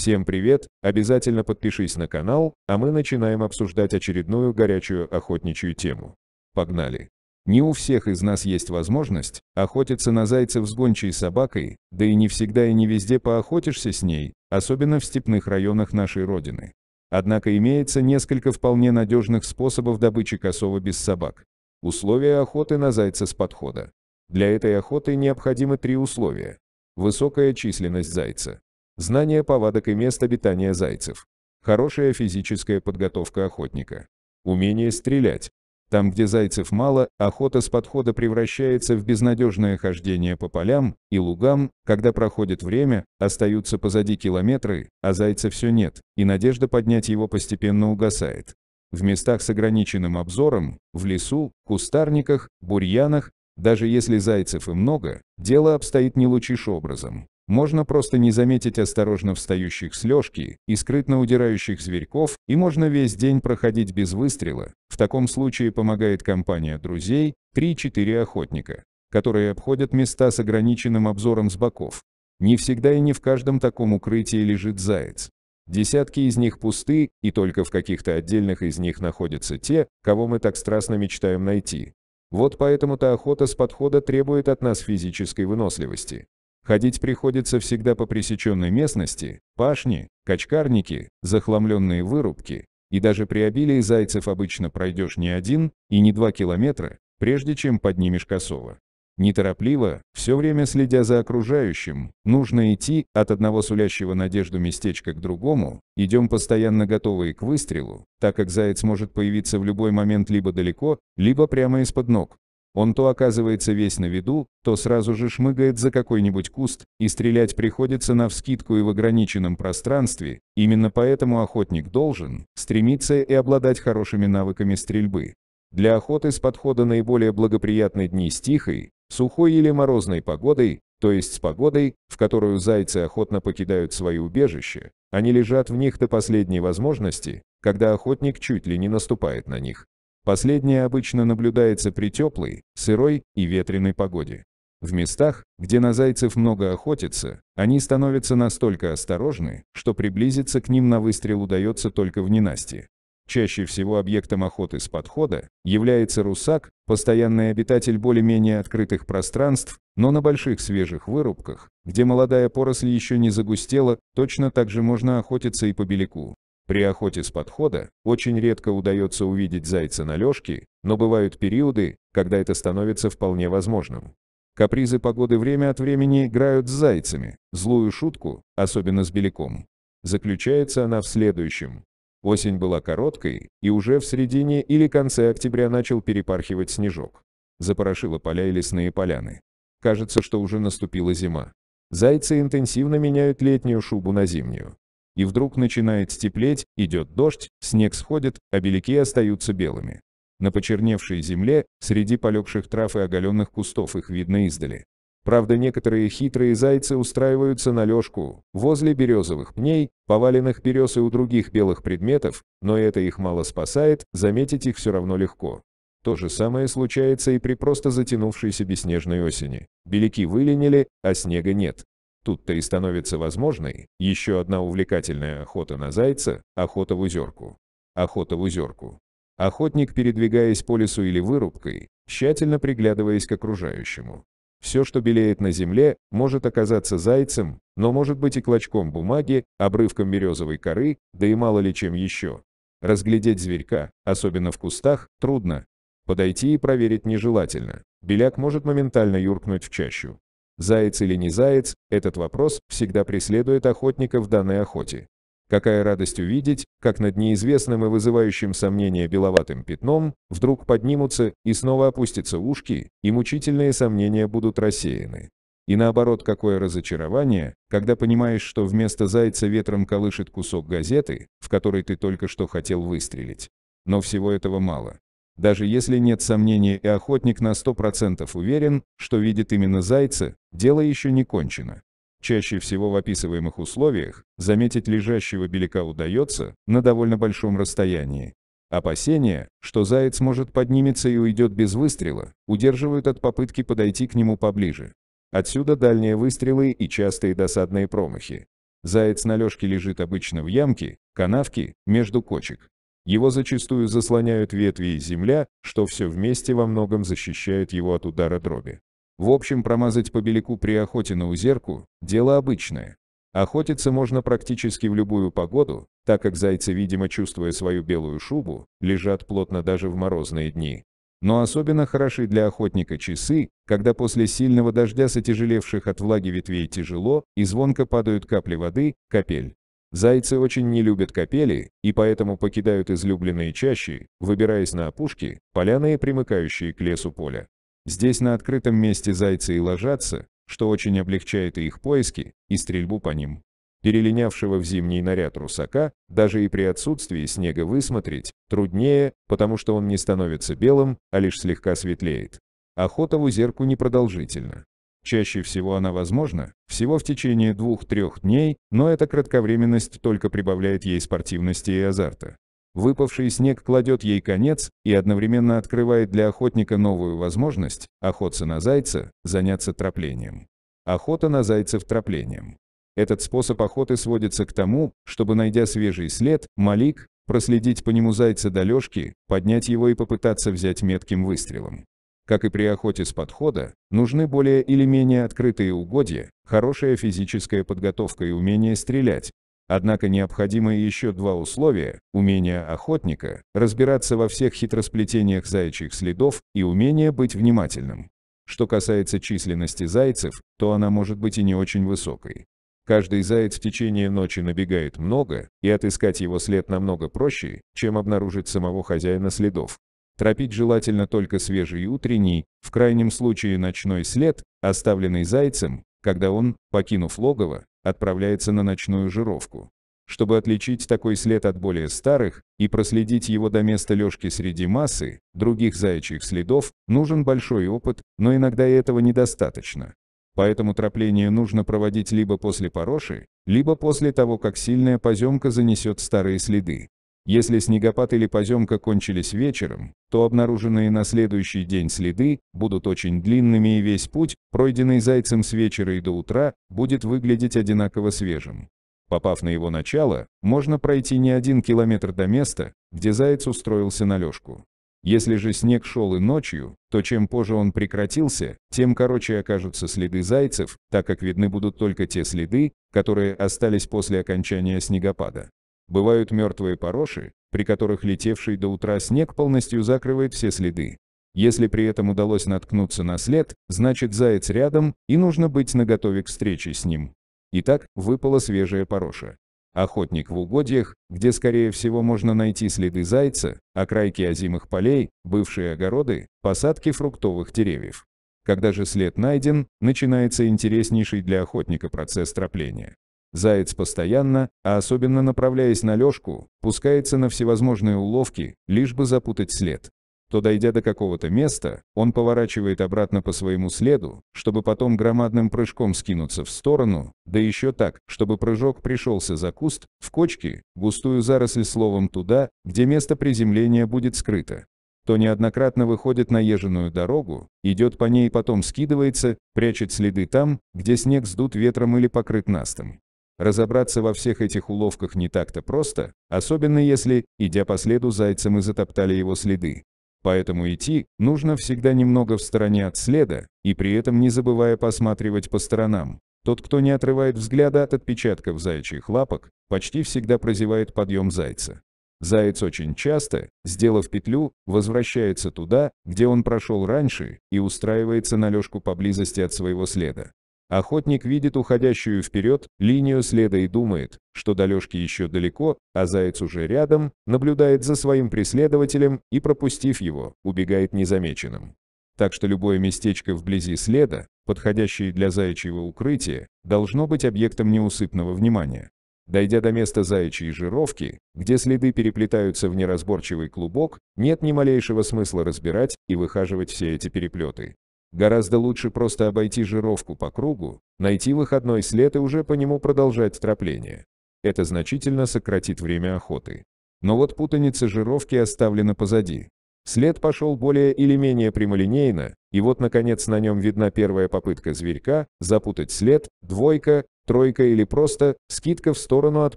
Всем привет, обязательно подпишись на канал, а мы начинаем обсуждать очередную горячую охотничью тему. Погнали! Не у всех из нас есть возможность охотиться на зайцев с гончей собакой, да и не всегда и не везде поохотишься с ней, особенно в степных районах нашей родины. Однако имеется несколько вполне надежных способов добычи косого без собак. Условия охоты на зайца с подхода. Для этой охоты необходимы три условия. Высокая численность зайца знание повадок и мест обитания зайцев, хорошая физическая подготовка охотника, умение стрелять. Там, где зайцев мало, охота с подхода превращается в безнадежное хождение по полям и лугам, когда проходит время, остаются позади километры, а зайца все нет, и надежда поднять его постепенно угасает. В местах с ограниченным обзором, в лесу, кустарниках, бурьянах, даже если зайцев и много, дело обстоит не лучшим образом. Можно просто не заметить осторожно встающих с лёжки и скрытно удирающих зверьков, и можно весь день проходить без выстрела. В таком случае помогает компания друзей, 3-4 охотника, которые обходят места с ограниченным обзором с боков. Не всегда и не в каждом таком укрытии лежит заяц. Десятки из них пусты, и только в каких-то отдельных из них находятся те, кого мы так страстно мечтаем найти. Вот поэтому-то охота с подхода требует от нас физической выносливости. Ходить приходится всегда по пресеченной местности, пашни, качкарники, захламленные вырубки, и даже при обилии зайцев обычно пройдешь не один и не два километра, прежде чем поднимешь косово. Неторопливо, все время следя за окружающим, нужно идти от одного сулящего надежду местечка к другому, идем постоянно готовые к выстрелу, так как заяц может появиться в любой момент либо далеко, либо прямо из-под ног, он то оказывается весь на виду, то сразу же шмыгает за какой-нибудь куст, и стрелять приходится на навскидку и в ограниченном пространстве, именно поэтому охотник должен стремиться и обладать хорошими навыками стрельбы. Для охоты с подхода наиболее благоприятны дни с тихой, сухой или морозной погодой, то есть с погодой, в которую зайцы охотно покидают свои убежища, они лежат в них до последней возможности, когда охотник чуть ли не наступает на них. Последнее обычно наблюдается при теплой, сырой и ветреной погоде. В местах, где на зайцев много охотятся, они становятся настолько осторожны, что приблизиться к ним на выстрел удается только в ненастье. Чаще всего объектом охоты с подхода является русак, постоянный обитатель более-менее открытых пространств, но на больших свежих вырубках, где молодая поросль еще не загустела, точно так же можно охотиться и по беляку. При охоте с подхода очень редко удается увидеть зайца на лёжке, но бывают периоды, когда это становится вполне возможным. Капризы погоды время от времени играют с зайцами, злую шутку, особенно с беляком. Заключается она в следующем. Осень была короткой, и уже в середине или конце октября начал перепархивать снежок. Запорошило поля и лесные поляны. Кажется, что уже наступила зима. Зайцы интенсивно меняют летнюю шубу на зимнюю и вдруг начинает степлеть, идет дождь, снег сходит, а белики остаются белыми. На почерневшей земле, среди полегших трав и оголенных кустов их видно издали. Правда, некоторые хитрые зайцы устраиваются на лежку возле березовых пней, поваленных берез и у других белых предметов, но это их мало спасает, заметить их все равно легко. То же самое случается и при просто затянувшейся беснежной осени. Белики выленили, а снега нет. Тут-то и становится возможной еще одна увлекательная охота на зайца, охота в узерку. Охота в узерку. Охотник, передвигаясь по лесу или вырубкой, тщательно приглядываясь к окружающему. Все, что белеет на земле, может оказаться зайцем, но может быть и клочком бумаги, обрывком березовой коры, да и мало ли чем еще. Разглядеть зверька, особенно в кустах, трудно. Подойти и проверить нежелательно. Беляк может моментально юркнуть в чащу. Заяц или не заяц, этот вопрос всегда преследует охотника в данной охоте. Какая радость увидеть, как над неизвестным и вызывающим сомнения беловатым пятном вдруг поднимутся и снова опустятся ушки, и мучительные сомнения будут рассеяны. И наоборот, какое разочарование, когда понимаешь, что вместо зайца ветром колышет кусок газеты, в которой ты только что хотел выстрелить. Но всего этого мало. Даже если нет сомнений и охотник на 100% уверен, что видит именно зайца, дело еще не кончено. Чаще всего в описываемых условиях заметить лежащего белика удается на довольно большом расстоянии. Опасения, что заяц может поднимется и уйдет без выстрела, удерживают от попытки подойти к нему поближе. Отсюда дальние выстрелы и частые досадные промахи. Заяц на лежке лежит обычно в ямке, канавке, между кочек. Его зачастую заслоняют ветви и земля, что все вместе во многом защищает его от удара дроби. В общем, промазать по белику при охоте на узерку – дело обычное. Охотиться можно практически в любую погоду, так как зайцы, видимо, чувствуя свою белую шубу, лежат плотно даже в морозные дни. Но особенно хороши для охотника часы, когда после сильного дождя с отяжелевших от влаги ветвей тяжело и звонко падают капли воды, капель. Зайцы очень не любят капели и поэтому покидают излюбленные чащи, выбираясь на опушки, поляны и примыкающие к лесу поля. Здесь на открытом месте зайцы и ложатся, что очень облегчает и их поиски, и стрельбу по ним. Перелинявшего в зимний наряд русака, даже и при отсутствии снега высмотреть, труднее, потому что он не становится белым, а лишь слегка светлеет. Охота в узерку непродолжительна. Чаще всего она возможна всего в течение двух-трех дней, но эта кратковременность только прибавляет ей спортивности и азарта. Выпавший снег кладет ей конец и одновременно открывает для охотника новую возможность охотца на зайца заняться троплением. Охота на зайцев троплением. Этот способ охоты сводится к тому, чтобы, найдя свежий след, Малик, проследить по нему зайца до лёжки, поднять его и попытаться взять метким выстрелом. Как и при охоте с подхода, нужны более или менее открытые угодья, хорошая физическая подготовка и умение стрелять. Однако необходимы еще два условия – умение охотника, разбираться во всех хитросплетениях заячьих следов и умение быть внимательным. Что касается численности зайцев, то она может быть и не очень высокой. Каждый заяц в течение ночи набегает много, и отыскать его след намного проще, чем обнаружить самого хозяина следов. Тропить желательно только свежий утренний, в крайнем случае ночной след, оставленный зайцем, когда он, покинув логово, отправляется на ночную жировку. Чтобы отличить такой след от более старых и проследить его до места лежки среди массы, других заячьих следов, нужен большой опыт, но иногда и этого недостаточно. Поэтому тропление нужно проводить либо после пороши, либо после того, как сильная поземка занесет старые следы. Если снегопад или поземка кончились вечером, то обнаруженные на следующий день следы будут очень длинными и весь путь, пройденный зайцем с вечера и до утра, будет выглядеть одинаково свежим. Попав на его начало, можно пройти не один километр до места, где заяц устроился на лёжку. Если же снег шел и ночью, то чем позже он прекратился, тем короче окажутся следы зайцев, так как видны будут только те следы, которые остались после окончания снегопада. Бывают мертвые пороши, при которых летевший до утра снег полностью закрывает все следы. Если при этом удалось наткнуться на след, значит заяц рядом, и нужно быть наготове к встрече с ним. Итак, выпала свежая пороша. Охотник в угодьях, где скорее всего можно найти следы зайца, окрайки озимых полей, бывшие огороды, посадки фруктовых деревьев. Когда же след найден, начинается интереснейший для охотника процесс тропления. Заяц постоянно, а особенно направляясь на лёшку, пускается на всевозможные уловки, лишь бы запутать след. То дойдя до какого-то места, он поворачивает обратно по своему следу, чтобы потом громадным прыжком скинуться в сторону, да еще так, чтобы прыжок пришелся за куст, в кочки, густую заросль словом туда, где место приземления будет скрыто то неоднократно выходит на еженую дорогу, идет по ней и потом скидывается, прячет следы там, где снег сдут ветром или покрыт настом. Разобраться во всех этих уловках не так-то просто, особенно если, идя по следу зайца, мы затоптали его следы. Поэтому идти нужно всегда немного в стороне от следа, и при этом не забывая посматривать по сторонам. Тот, кто не отрывает взгляда от отпечатков зайчих лапок, почти всегда прозевает подъем зайца. Заяц очень часто, сделав петлю, возвращается туда, где он прошел раньше, и устраивается на лёжку поблизости от своего следа. Охотник видит уходящую вперед линию следа и думает, что до Лешки еще далеко, а заяц уже рядом, наблюдает за своим преследователем и, пропустив его, убегает незамеченным. Так что любое местечко вблизи следа, подходящее для заячьего укрытия, должно быть объектом неусыпного внимания. Дойдя до места заячьей жировки, где следы переплетаются в неразборчивый клубок, нет ни малейшего смысла разбирать и выхаживать все эти переплеты. Гораздо лучше просто обойти жировку по кругу, найти выходной след и уже по нему продолжать тропление. Это значительно сократит время охоты. Но вот путаница жировки оставлена позади. След пошел более или менее прямолинейно, и вот наконец на нем видна первая попытка зверька запутать след, двойка, тройка или просто скидка в сторону от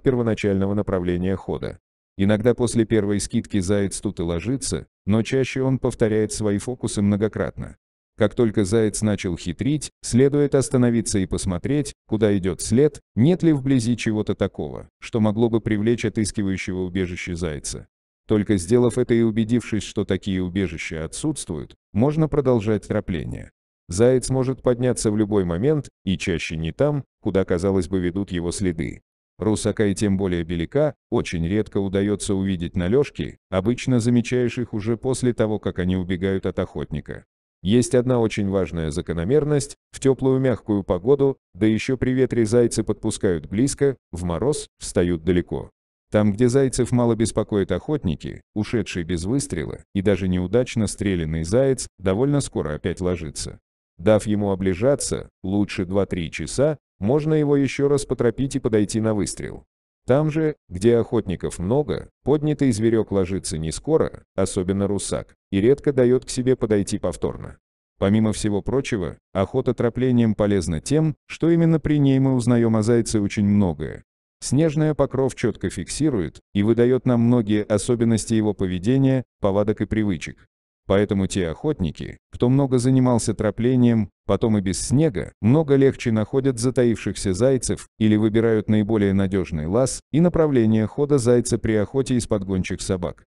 первоначального направления хода. Иногда после первой скидки заяц тут и ложится, но чаще он повторяет свои фокусы многократно. Как только заяц начал хитрить, следует остановиться и посмотреть, куда идет след, нет ли вблизи чего-то такого, что могло бы привлечь отыскивающего убежище зайца. Только сделав это и убедившись, что такие убежища отсутствуют, можно продолжать тропление. Заяц может подняться в любой момент, и чаще не там, куда, казалось бы, ведут его следы. Русака и тем более белика очень редко удается увидеть на лёжке, обычно замечаешь их уже после того, как они убегают от охотника. Есть одна очень важная закономерность, в теплую мягкую погоду, да еще при ветре зайцы подпускают близко, в мороз встают далеко. Там, где зайцев мало беспокоят охотники, ушедший без выстрела и даже неудачно стрелянный заяц довольно скоро опять ложится. Дав ему облежаться, лучше 2-3 часа, можно его еще раз потропить и подойти на выстрел. Там же, где охотников много, поднятый зверек ложится не скоро, особенно русак, и редко дает к себе подойти повторно. Помимо всего прочего, охота троплением полезна тем, что именно при ней мы узнаем о зайце очень многое. Снежная покров четко фиксирует и выдает нам многие особенности его поведения, повадок и привычек. Поэтому те охотники, кто много занимался троплением, потом и без снега, много легче находят затаившихся зайцев или выбирают наиболее надежный лаз и направление хода зайца при охоте из подгончих собак.